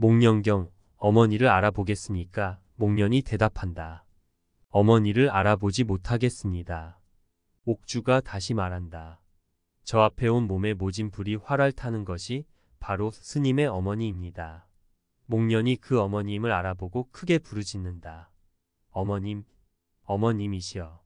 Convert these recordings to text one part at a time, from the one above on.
목련경, 어머니를 알아보겠습니까? 목련이 대답한다. 어머니를 알아보지 못하겠습니다. 옥주가 다시 말한다. 저 앞에 온 몸에 모진 불이 활활 타는 것이 바로 스님의 어머니입니다. 목련이 그 어머님을 알아보고 크게 부르짖는다. 어머님, 어머님이시여.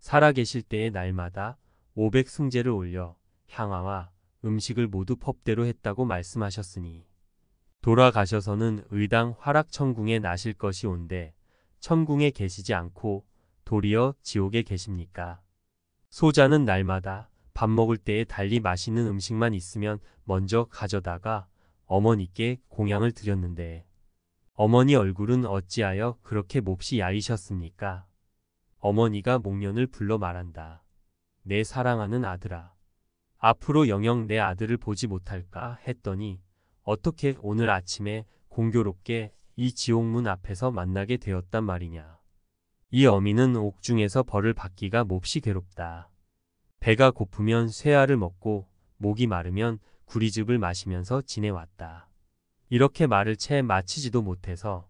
살아계실 때의 날마다 500승제를 올려 향화와 음식을 모두 법대로 했다고 말씀하셨으니 돌아가셔서는 의당 화락천궁에 나실 것이 온데 천궁에 계시지 않고 도리어 지옥에 계십니까? 소자는 날마다 밥 먹을 때에 달리 맛있는 음식만 있으면 먼저 가져다가 어머니께 공양을 드렸는데 어머니 얼굴은 어찌하여 그렇게 몹시 야이셨습니까? 어머니가 목련을 불러 말한다. 내 사랑하는 아들아. 앞으로 영영 내 아들을 보지 못할까 했더니 어떻게 오늘 아침에 공교롭게 이 지옥문 앞에서 만나게 되었단 말이냐. 이 어미는 옥중에서 벌을 받기가 몹시 괴롭다. 배가 고프면 쇠알을 먹고 목이 마르면 구리즙을 마시면서 지내왔다. 이렇게 말을 채 마치지도 못해서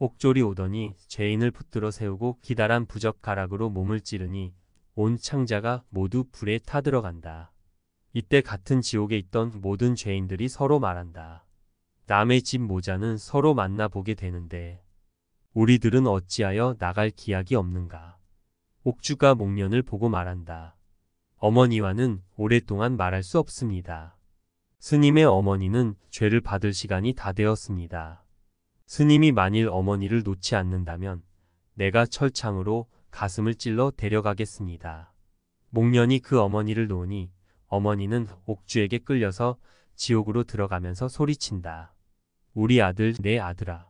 옥졸이 오더니 죄인을 붙들어 세우고 기다란 부적 가락으로 몸을 찌르니 온 창자가 모두 불에 타들어간다. 이때 같은 지옥에 있던 모든 죄인들이 서로 말한다. 남의 집 모자는 서로 만나보게 되는데 우리들은 어찌하여 나갈 기약이 없는가. 옥주가 목련을 보고 말한다. 어머니와는 오랫동안 말할 수 없습니다. 스님의 어머니는 죄를 받을 시간이 다 되었습니다. 스님이 만일 어머니를 놓지 않는다면 내가 철창으로 가슴을 찔러 데려가겠습니다. 목련이 그 어머니를 놓으니 어머니는 옥주에게 끌려서 지옥으로 들어가면서 소리친다. 우리 아들 내 아들아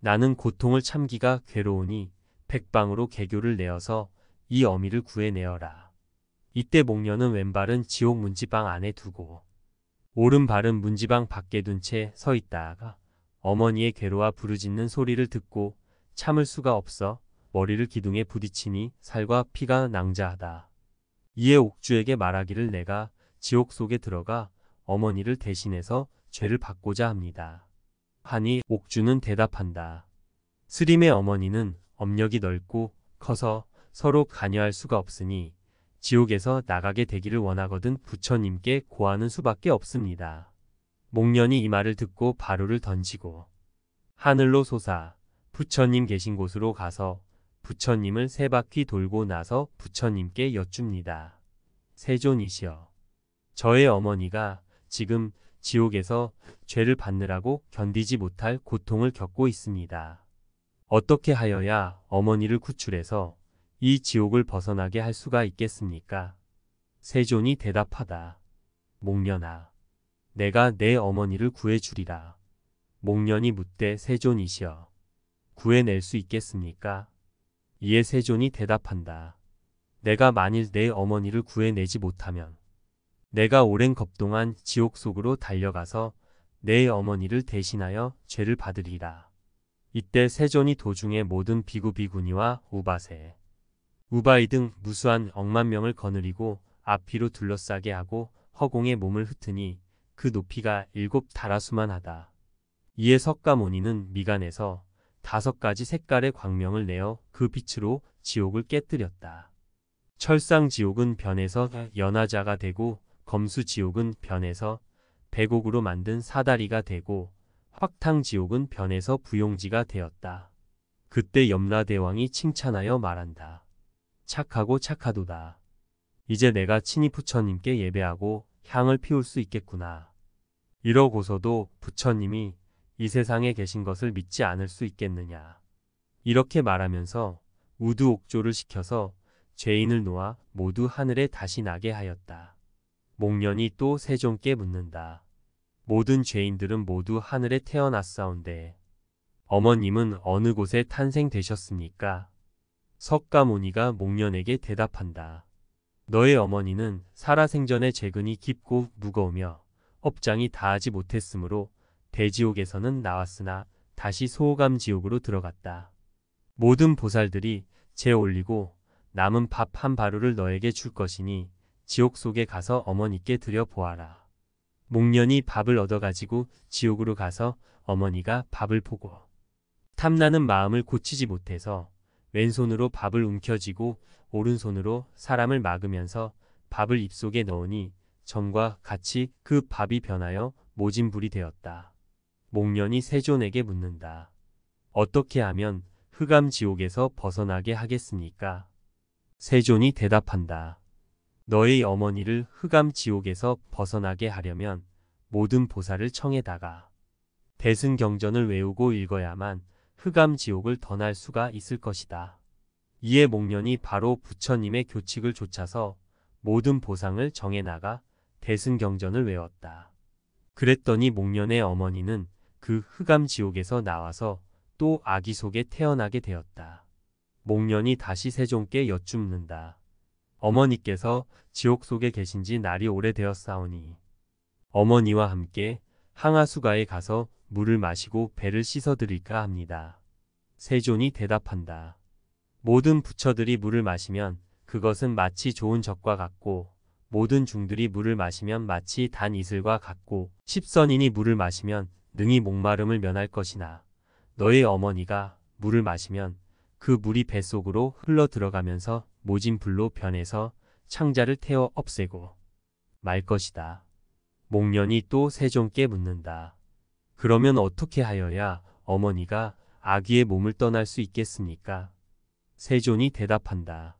나는 고통을 참기가 괴로우니 백방으로 개교를 내어서 이 어미를 구해내어라. 이때 목녀는 왼발은 지옥 문지방 안에 두고 오른발은 문지방 밖에 둔 채 서 있다가 어머니의 괴로와 부르짖는 소리를 듣고 참을 수가 없어 머리를 기둥에 부딪히니 살과 피가 낭자하다. 이에 옥주에게 말하기를 내가 지옥 속에 들어가 어머니를 대신해서 죄를 받고자 합니다. 하니 옥주는 대답한다. 스림의 어머니는 엄력이 넓고 커서 서로 관여할 수가 없으니 지옥에서 나가게 되기를 원하거든 부처님께 고하는 수밖에 없습니다. 목련이 이 말을 듣고 바루를 던지고 하늘로 솟아 부처님 계신 곳으로 가서 부처님을 세 바퀴 돌고 나서 부처님께 여쭙니다. 세존이시여. 저의 어머니가 지금 지옥에서 죄를 받느라고 견디지 못할 고통을 겪고 있습니다. 어떻게 하여야 어머니를 구출해서 이 지옥을 벗어나게 할 수가 있겠습니까? 세존이 대답하다. 목련아, 내가 내 어머니를 구해주리라. 목련이 묻되 세존이시여. 구해낼 수 있겠습니까? 이에 세존이 대답한다. 내가 만일 내 어머니를 구해내지 못하면 내가 오랜 겁 동안 지옥 속으로 달려가서 내 어머니를 대신하여 죄를 받으리라. 이때 세존이 도중에 모든 비구비구니와 우바세, 우바이 등 무수한 억만 명을 거느리고 앞뒤로 둘러싸게 하고 허공에 몸을 흩으니 그 높이가 일곱 다라수만 하다. 이에 석가모니는 미간에서 다섯 가지 색깔의 광명을 내어 그 빛으로 지옥을 깨뜨렸다. 철상 지옥은 변해서 네. 연하자가 되고 검수지옥은 변해서 백옥으로 만든 사다리가 되고 확탕지옥은 변해서 부용지가 되었다. 그때 염라대왕이 칭찬하여 말한다. 착하고 착하도다. 이제 내가 친히 부처님께 예배하고 향을 피울 수 있겠구나. 이러고서도 부처님이 이 세상에 계신 것을 믿지 않을 수 있겠느냐. 이렇게 말하면서 우두옥조를 시켜서 죄인을 놓아 모두 하늘에 다시 나게 하였다. 목련이 또 세종께 묻는다. 모든 죄인들은 모두 하늘에 태어났사온데 어머님은 어느 곳에 탄생되셨습니까? 석가모니가 목련에게 대답한다. 너의 어머니는 살아생전에 재근이 깊고 무거우며 업장이 다하지 못했으므로 대지옥에서는 나왔으나 다시 소호감 지옥으로 들어갔다. 모든 보살들이 재 올리고 남은 밥 한 바루를 너에게 줄 것이니 지옥 속에 가서 어머니께 드려보아라 목련이 밥을 얻어가지고 지옥으로 가서 어머니가 밥을 보고 탐나는 마음을 고치지 못해서 왼손으로 밥을 움켜쥐고 오른손으로 사람을 막으면서 밥을 입속에 넣으니 점과 같이 그 밥이 변하여 모진불이 되었다. 목련이 세존에게 묻는다. 어떻게 하면 흑암 지옥에서 벗어나게 하겠습니까? 세존이 대답한다. 너의 어머니를 흑암 지옥에서 벗어나게 하려면 모든 보살을 청해다가 대승경전을 외우고 읽어야만 흑암 지옥을 던날 수가 있을 것이다. 이에 목련이 바로 부처님의 교칙을 쫓아서 모든 보상을 정해 나가 대승경전을 외웠다. 그랬더니 목련의 어머니는 그 흑암 지옥에서 나와서 또 아기 속에 태어나게 되었다. 목련이 다시 세종께 여쭙는다. 어머니께서 지옥 속에 계신 지 날이 오래되었사오니 어머니와 함께 항아수가에 가서 물을 마시고 배를 씻어드릴까 합니다. 세존이 대답한다. 모든 부처들이 물을 마시면 그것은 마치 좋은 적과 같고 모든 중들이 물을 마시면 마치 단 이슬과 같고 십선인이 물을 마시면 능히 목마름을 면할 것이나 너의 어머니가 물을 마시면 그 물이 뱃속으로 흘러 들어가면서 모진 불로 변해서 창자를 태워 없애고 말 것이다. 목련이 또 세종께 묻는다. 그러면 어떻게 하여야 어머니가 아기의 몸을 떠날 수 있겠습니까? 세존이 대답한다.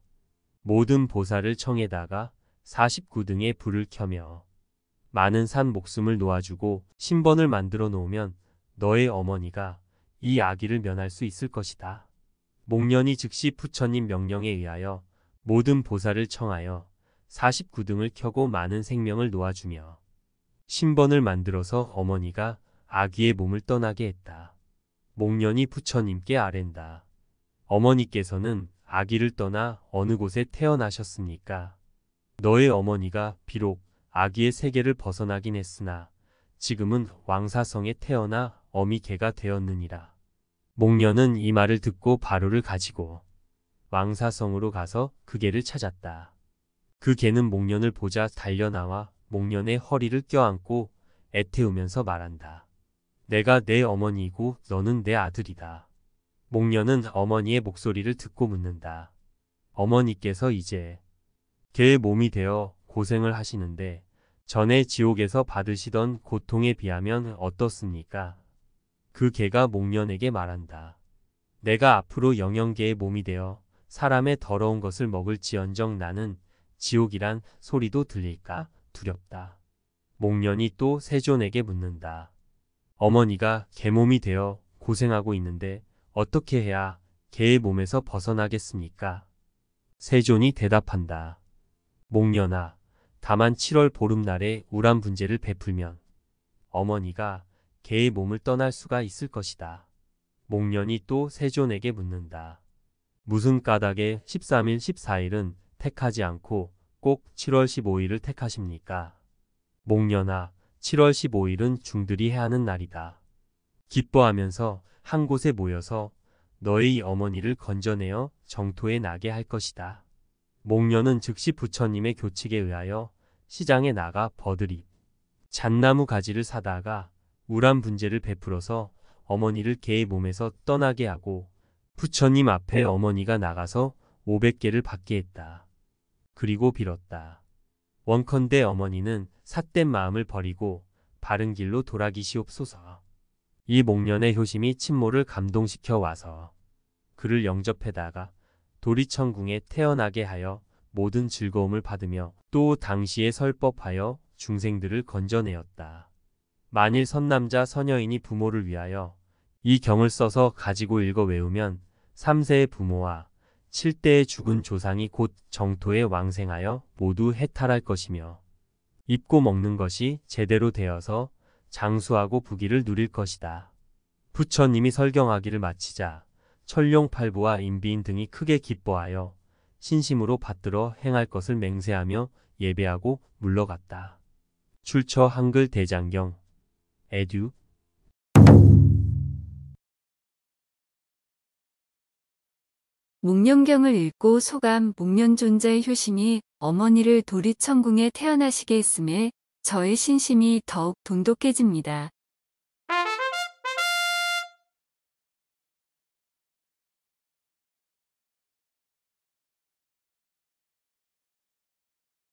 모든 보살을 청에다가 49등의 불을 켜며 많은 산 목숨을 놓아주고 신번을 만들어 놓으면 너의 어머니가 이 아기를 면할 수 있을 것이다. 목련이 즉시 부처님 명령에 의하여 모든 보살을 청하여 49등을 켜고 많은 생명을 놓아주며 신번을 만들어서 어머니가 아기의 몸을 떠나게 했다. 목련이 부처님께 아랜다. 어머니께서는 아기를 떠나 어느 곳에 태어나셨습니까? 너의 어머니가 비록 아기의 세계를 벗어나긴 했으나 지금은 왕사성에 태어나 어미 개가 되었느니라. 목련은 이 말을 듣고 바루를 가지고 왕사성으로 가서 그 개를 찾았다. 그 개는 목련을 보자 달려나와 목련의 허리를 껴안고 애태우면서 말한다. 내가 내 어머니이고 너는 내 아들이다. 목련은 어머니의 목소리를 듣고 묻는다. 어머니께서 이제 개의 몸이 되어 고생을 하시는데 전에 지옥에서 받으시던 고통에 비하면 어떻습니까? 그 개가 목련에게 말한다. 내가 앞으로 영영계의 몸이 되어 사람의 더러운 것을 먹을지언정 나는 지옥이란 소리도 들릴까 두렵다. 목련이 또 세존에게 묻는다. 어머니가 개몸이 되어 고생하고 있는데 어떻게 해야 개의 몸에서 벗어나겠습니까? 세존이 대답한다. 목련아, 다만 7월 보름날에 우란 분재를 베풀면 어머니가 개의 몸을 떠날 수가 있을 것이다. 목련이 또 세존에게 묻는다. 무슨 까닭에 13일 14일은 택하지 않고 꼭 7월 15일을 택하십니까? 목련아 7월 15일은 중들이 해하는 날이다. 기뻐하면서 한 곳에 모여서 너의 어머니를 건져내어 정토에 나게 할 것이다. 목련은 즉시 부처님의 교칙에 의하여 시장에 나가 버들이 잣나무 가지를 사다가 우란 분재를 베풀어서 어머니를 개의 몸에서 떠나게 하고 부처님 앞에 어머니가 나가서 500개를 받게 했다. 그리고 빌었다. 원컨대 어머니는 삿된 마음을 버리고 바른 길로 돌아기시옵소서. 이 목련의 효심이 친모를 감동시켜 와서 그를 영접해다가 도리천궁에 태어나게 하여 모든 즐거움을 받으며 또 당시에 설법하여 중생들을 건져내었다. 만일 선남자 선여인이 부모를 위하여 이 경을 써서 가지고 읽어 외우면 3세의 부모와 7대의 죽은 조상이 곧 정토에 왕생하여 모두 해탈할 것이며 입고 먹는 것이 제대로 되어서 장수하고 부기를 누릴 것이다. 부처님이 설경하기를 마치자 천룡팔부와 임비인 등이 크게 기뻐하여 신심으로 받들어 행할 것을 맹세하며 예배하고 물러갔다. 출처 한글 대장경 에듀 목련경을 읽고 소감 묵련 존재의 효심이 어머니를 도리천궁에 태어나시게 했음에 저의 신심이 더욱 돈독해집니다.